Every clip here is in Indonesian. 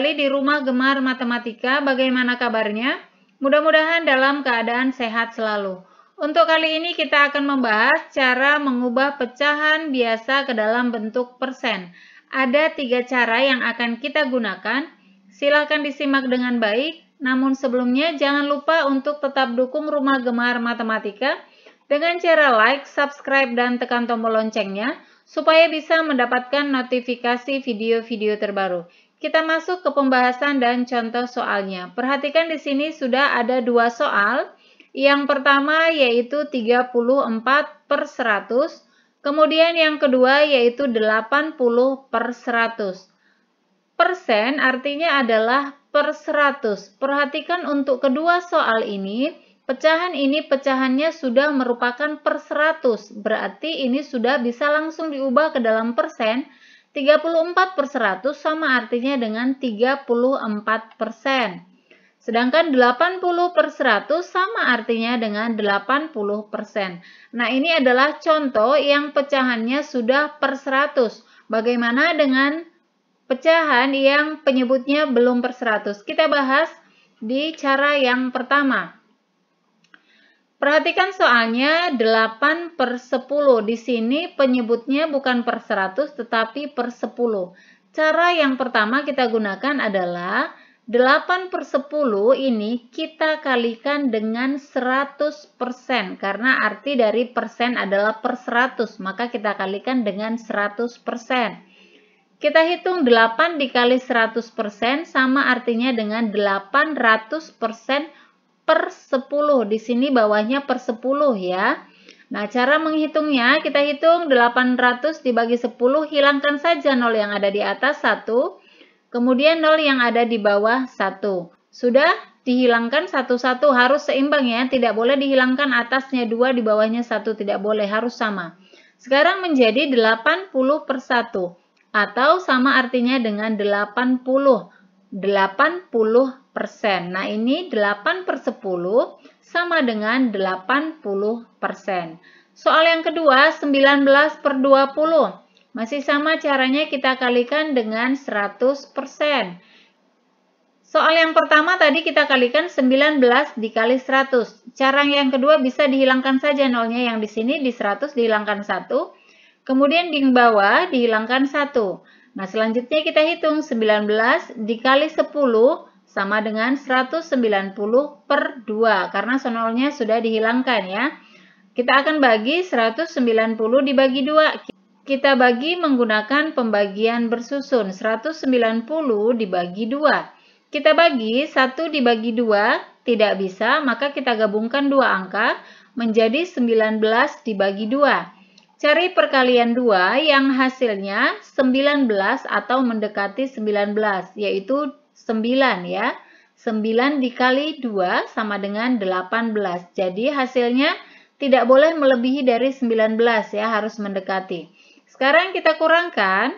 kembali di rumah gemar matematika. Bagaimana kabarnya? Mudah-mudahan dalam keadaan sehat selalu. Untuk kali ini kita akan membahas cara mengubah pecahan biasa ke dalam bentuk persen. Ada tiga cara yang akan kita gunakan. Silahkan disimak dengan baik. Namun sebelumnya jangan lupa untuk tetap dukung Rumah Gemar Matematika dengan cara like, subscribe, dan tekan tombol loncengnya supaya bisa mendapatkan notifikasi video-video terbaru kita masuk ke pembahasan dan contoh soalnya. Perhatikan di sini sudah ada dua soal. Yang pertama yaitu 34 per 100. Kemudian yang kedua yaitu 80 per 100. Persen artinya adalah per 100. Perhatikan untuk kedua soal ini, pecahan ini pecahannya sudah merupakan per 100. Berarti ini sudah bisa langsung diubah ke dalam persen 34 per 100 sama artinya dengan 34 persen. Sedangkan 80 per 100 sama artinya dengan 80 persen. Nah ini adalah contoh yang pecahannya sudah per 100. Bagaimana dengan pecahan yang penyebutnya belum per 100? Kita bahas di cara yang pertama. Perhatikan soalnya 8 per 10. Di sini penyebutnya bukan per 100 tetapi per 10. Cara yang pertama kita gunakan adalah 8 per 10 ini kita kalikan dengan 100% karena arti dari persen adalah per 100 maka kita kalikan dengan 100%. Kita hitung 8 dikali 100% sama artinya dengan 800% per 10. Di sini bawahnya per 10 ya. Nah, cara menghitungnya kita hitung 800 dibagi 10, hilangkan saja 0 yang ada di atas 1, kemudian 0 yang ada di bawah 1. Sudah dihilangkan satu-satu, harus seimbang ya, tidak boleh dihilangkan atasnya 2, di bawahnya 1, tidak boleh, harus sama. Sekarang menjadi 80 per 1, atau sama artinya dengan 80. 80 persen. Nah, ini 8 per 10 sama dengan 80 persen. Soal yang kedua, 19 per 20. Masih sama caranya kita kalikan dengan 100 persen. Soal yang pertama tadi kita kalikan 19 dikali 100. Cara yang kedua bisa dihilangkan saja nolnya yang di sini di 100 dihilangkan 1. Kemudian di bawah dihilangkan 1. Nah, selanjutnya kita hitung 19 dikali 10 sama dengan 190 per 2 karena sonolnya sudah dihilangkan ya. Kita akan bagi 190 dibagi 2. Kita bagi menggunakan pembagian bersusun 190 dibagi 2. Kita bagi 1 dibagi 2 tidak bisa maka kita gabungkan dua angka menjadi 19 dibagi 2. Cari perkalian 2 yang hasilnya 19 atau mendekati 19 yaitu 9 ya. 9 dikali 2 sama dengan 18. Jadi hasilnya tidak boleh melebihi dari 19 ya, harus mendekati. Sekarang kita kurangkan.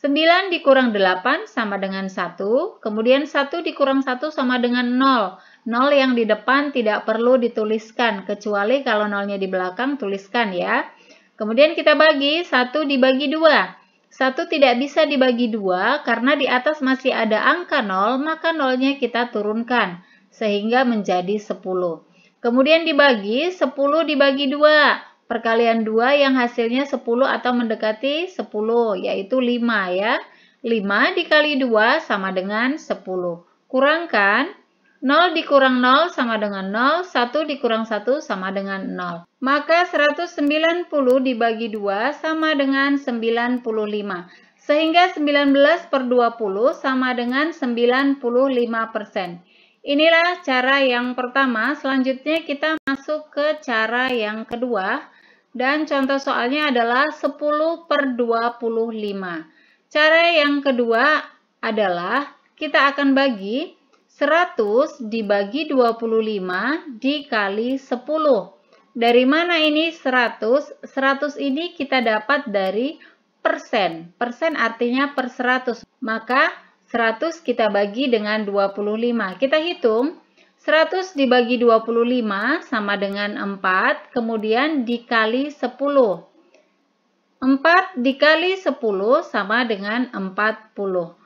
9 dikurang 8 sama dengan 1, kemudian 1 dikurang 1 sama dengan 0. 0 yang di depan tidak perlu dituliskan, kecuali kalau 0-nya di belakang tuliskan ya. Kemudian kita bagi, 1 dibagi 2. 1 tidak bisa dibagi 2 karena di atas masih ada angka 0, maka 0-nya kita turunkan sehingga menjadi 10. Kemudian dibagi, 10 dibagi 2. Perkalian 2 yang hasilnya 10 atau mendekati 10, yaitu 5 ya. 5 dikali 2 sama dengan 10. Kurangkan 0 dikurang 0 sama dengan 0, 1 dikurang 1 sama dengan 0. Maka 190 dibagi 2 sama dengan 95. Sehingga 19 per 20 sama dengan 95%. Inilah cara yang pertama, selanjutnya kita masuk ke cara yang kedua. Dan contoh soalnya adalah 10 per 25. Cara yang kedua adalah kita akan bagi 100 dibagi 25 dikali 10. Dari mana ini 100? 100 ini kita dapat dari persen. Persen artinya per 100. Maka 100 kita bagi dengan 25. Kita hitung. 100 dibagi 25 sama dengan 4, kemudian dikali 10. 4 dikali 10 sama dengan 40.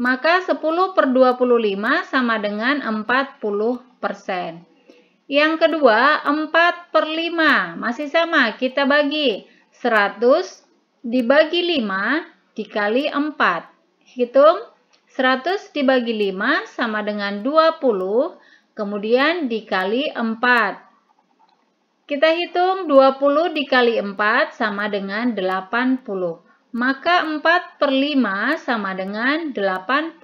Maka 10 per 25 sama dengan 40 persen. Yang kedua, 4 per 5. Masih sama, kita bagi. 100 dibagi 5 dikali 4. Hitung. 100 dibagi 5 sama dengan 20, kemudian dikali 4. Kita hitung 20 dikali 4 sama dengan 80. Maka 4 per 5 sama dengan 80%.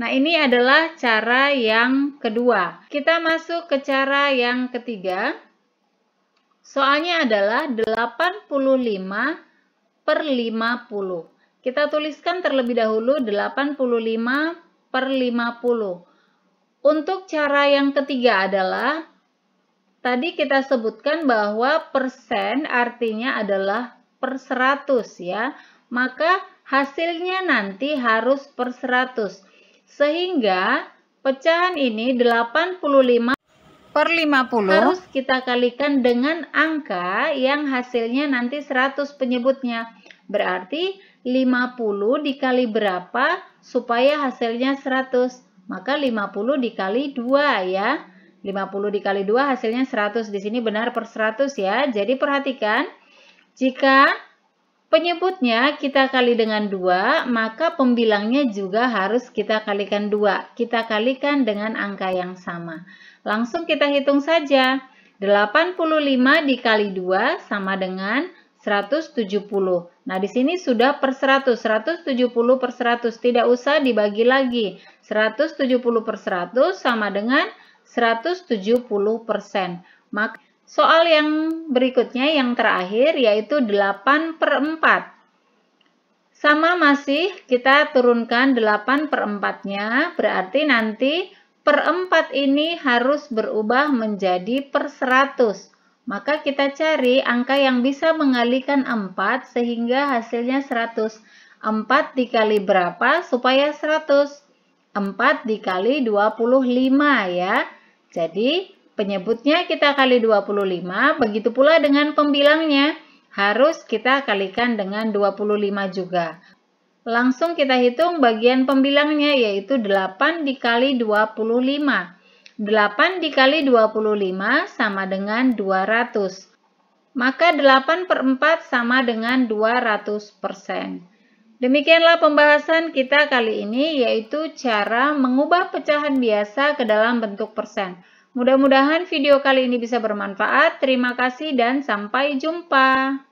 Nah, ini adalah cara yang kedua. Kita masuk ke cara yang ketiga. Soalnya adalah 85 per 50. Kita tuliskan terlebih dahulu 85 per 50. Untuk cara yang ketiga adalah, tadi kita sebutkan bahwa persen artinya adalah per 100 ya. Maka hasilnya nanti harus per 100. Sehingga pecahan ini 85 per 50 harus kita kalikan dengan angka yang hasilnya nanti 100 penyebutnya. Berarti 50 dikali berapa supaya hasilnya 100? Maka 50 dikali 2 ya. 50 dikali 2 hasilnya 100. Di sini benar per 100 ya. Jadi perhatikan jika penyebutnya kita kali dengan 2, maka pembilangnya juga harus kita kalikan 2. Kita kalikan dengan angka yang sama. Langsung kita hitung saja. 85 dikali 2 sama dengan 170. Nah, di sini sudah per 100, 170 per 100, tidak usah dibagi lagi. 170 per 100 sama dengan 170 persen. Maka Soal yang berikutnya, yang terakhir, yaitu 8 per 4. Sama masih, kita turunkan 8 per 4-nya, berarti nanti per 4 ini harus berubah menjadi per 100. Maka kita cari angka yang bisa mengalikan 4 sehingga hasilnya 100. 4 dikali berapa supaya 100? 4 dikali 25 ya. Jadi Penyebutnya kita kali 25, begitu pula dengan pembilangnya. Harus kita kalikan dengan 25 juga. Langsung kita hitung bagian pembilangnya yaitu 8 dikali 25. 8 dikali 25 sama dengan 200 maka 8 per 4 sama dengan 200%. Demikianlah pembahasan kita kali ini yaitu cara mengubah pecahan biasa ke dalam bentuk persen. Mudah-mudahan video kali ini bisa bermanfaat. Terima kasih dan sampai jumpa.